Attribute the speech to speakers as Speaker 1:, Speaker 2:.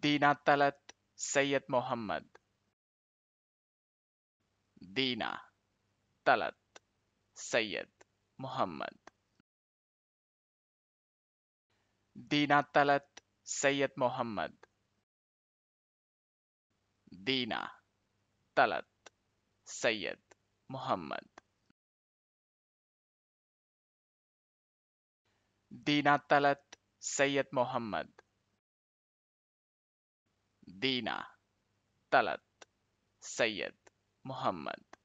Speaker 1: दीना Talat Syed Mohammad दीना Talat Syed Mohammad दीना Talat Syed Mohammad दीना Talat Syed Mohammad दीना Talat Syed Mohammad दीना Talat Syed Mohammad